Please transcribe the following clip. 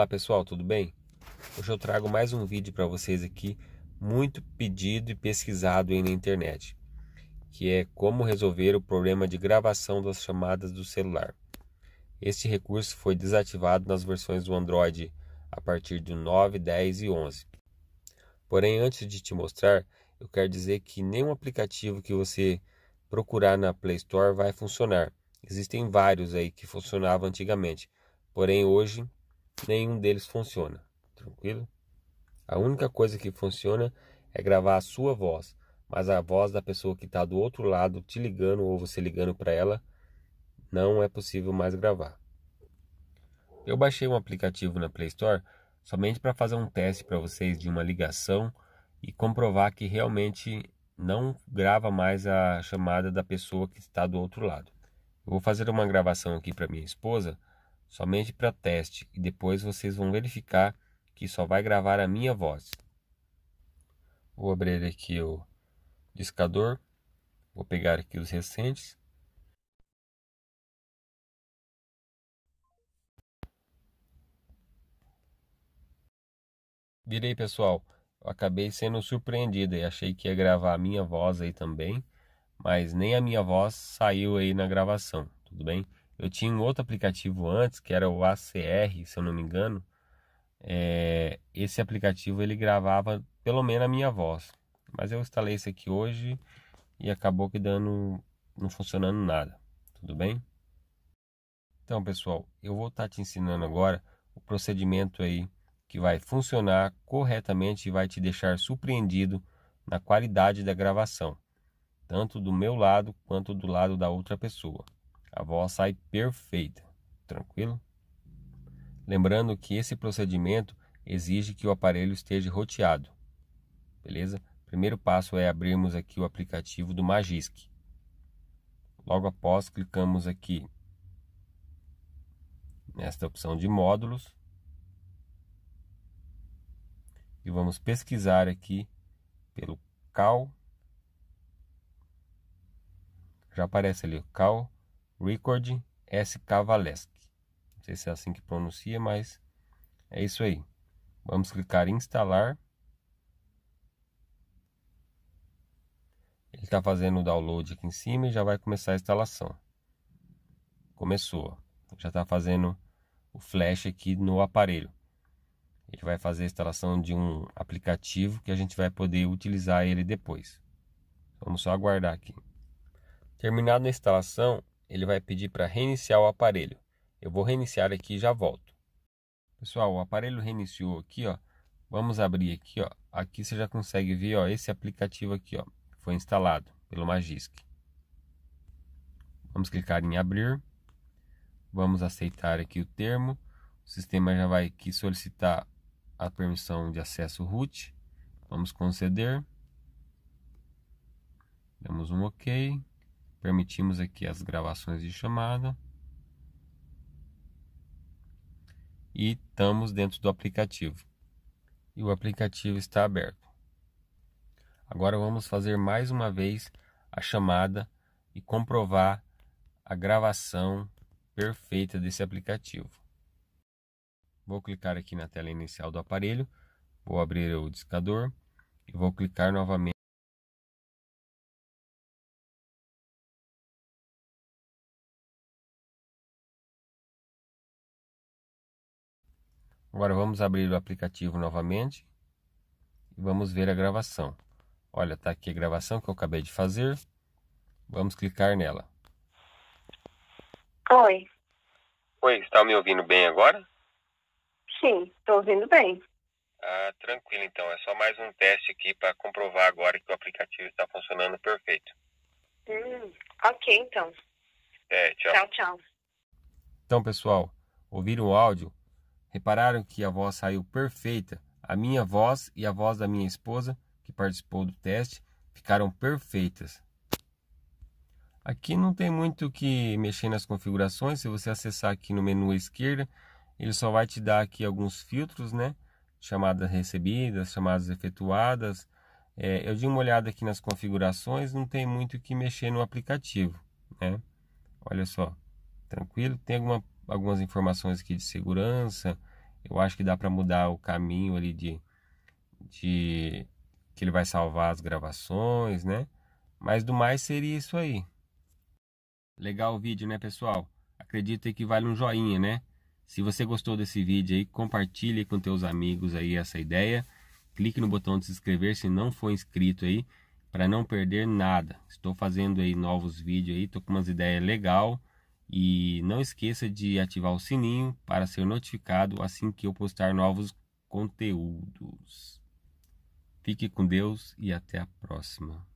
Olá pessoal, tudo bem? Hoje eu trago mais um vídeo para vocês aqui, muito pedido e pesquisado aí na internet, que é como resolver o problema de gravação das chamadas do celular. Este recurso foi desativado nas versões do Android a partir do 9, 10 e 11. Porém, antes de te mostrar, eu quero dizer que nenhum aplicativo que você procurar na Play Store vai funcionar. Existem vários aí que funcionavam antigamente, porém hoje nenhum deles funciona. Tranquilo? A única coisa que funciona é gravar a sua voz, mas a voz da pessoa que está do outro lado te ligando ou você ligando para ela não é possível mais gravar. Eu baixei um aplicativo na Play Store somente para fazer um teste para vocês de uma ligação e comprovar que realmente não grava mais a chamada da pessoa que está do outro lado. Eu vou fazer uma gravação aqui para minha esposa somente para teste e depois vocês vão verificar que só vai gravar a minha voz. Vou abrir aqui o discador, vou pegar aqui os recentes. Virei pessoal, eu acabei sendo surpreendida e achei que ia gravar a minha voz aí também, mas nem a minha voz saiu aí na gravação, tudo bem? Eu tinha um outro aplicativo antes, que era o ACR, se eu não me engano. É, esse aplicativo ele gravava pelo menos a minha voz. Mas eu instalei esse aqui hoje e acabou que dando não funcionando nada. Tudo bem? Então, pessoal, eu vou estar tá te ensinando agora o procedimento aí que vai funcionar corretamente e vai te deixar surpreendido na qualidade da gravação, tanto do meu lado quanto do lado da outra pessoa. A voz sai perfeita, tranquilo? Lembrando que esse procedimento exige que o aparelho esteja roteado, beleza? Primeiro passo é abrirmos aqui o aplicativo do Magisk. Logo após, clicamos aqui nesta opção de módulos e vamos pesquisar aqui pelo cal já aparece ali o cal Record S. Kavalesk. Não sei se é assim que pronuncia, mas é isso aí. Vamos clicar em instalar. Ele está fazendo o download aqui em cima e já vai começar a instalação. Começou. Já está fazendo o flash aqui no aparelho. Ele vai fazer a instalação de um aplicativo que a gente vai poder utilizar ele depois. Vamos só aguardar aqui. Terminada a instalação, ele vai pedir para reiniciar o aparelho. Eu vou reiniciar aqui e já volto. Pessoal, o aparelho reiniciou aqui, ó. Vamos abrir aqui, ó. Aqui você já consegue ver, ó, esse aplicativo aqui, ó, foi instalado pelo Magisk. Vamos clicar em abrir. Vamos aceitar aqui o termo. O sistema já vai aqui solicitar a permissão de acesso root. Vamos conceder. Damos um OK. Permitimos aqui as gravações de chamada. E estamos dentro do aplicativo. E o aplicativo está aberto. Agora vamos fazer mais uma vez a chamada e comprovar a gravação perfeita desse aplicativo. Vou clicar aqui na tela inicial do aparelho, vou abrir o discador e vou clicar novamente. Agora vamos abrir o aplicativo novamente e vamos ver a gravação. Olha, está aqui a gravação que eu acabei de fazer. Vamos clicar nela. Oi. Oi, está me ouvindo bem agora? Sim, estou ouvindo bem. Ah, tranquilo então. É só mais um teste aqui para comprovar agora que o aplicativo está funcionando perfeito. Hum, ok, então. É, tchau. Tchau, tchau. Então, pessoal, ouviram o áudio? Repararam que a voz saiu perfeita. A minha voz e a voz da minha esposa, que participou do teste, ficaram perfeitas. Aqui não tem muito o que mexer nas configurações. Se você acessar aqui no menu à esquerda, ele só vai te dar aqui alguns filtros, né? Chamadas recebidas, chamadas efetuadas. É, eu dei uma olhada aqui nas configurações, não tem muito o que mexer no aplicativo, né? Olha só, tranquilo. Tem alguma algumas informações aqui de segurança. Eu acho que dá para mudar o caminho ali de, de que ele vai salvar as gravações, né? Mas do mais seria isso aí. Legal o vídeo, né, pessoal? Acredito que vale um joinha, né? Se você gostou desse vídeo aí, compartilhe com teus amigos aí essa ideia. Clique no botão de se inscrever se não for inscrito aí, para não perder nada. Estou fazendo aí novos vídeos aí, tô com umas ideias legal. E não esqueça de ativar o sininho para ser notificado assim que eu postar novos conteúdos. Fique com Deus e até a próxima.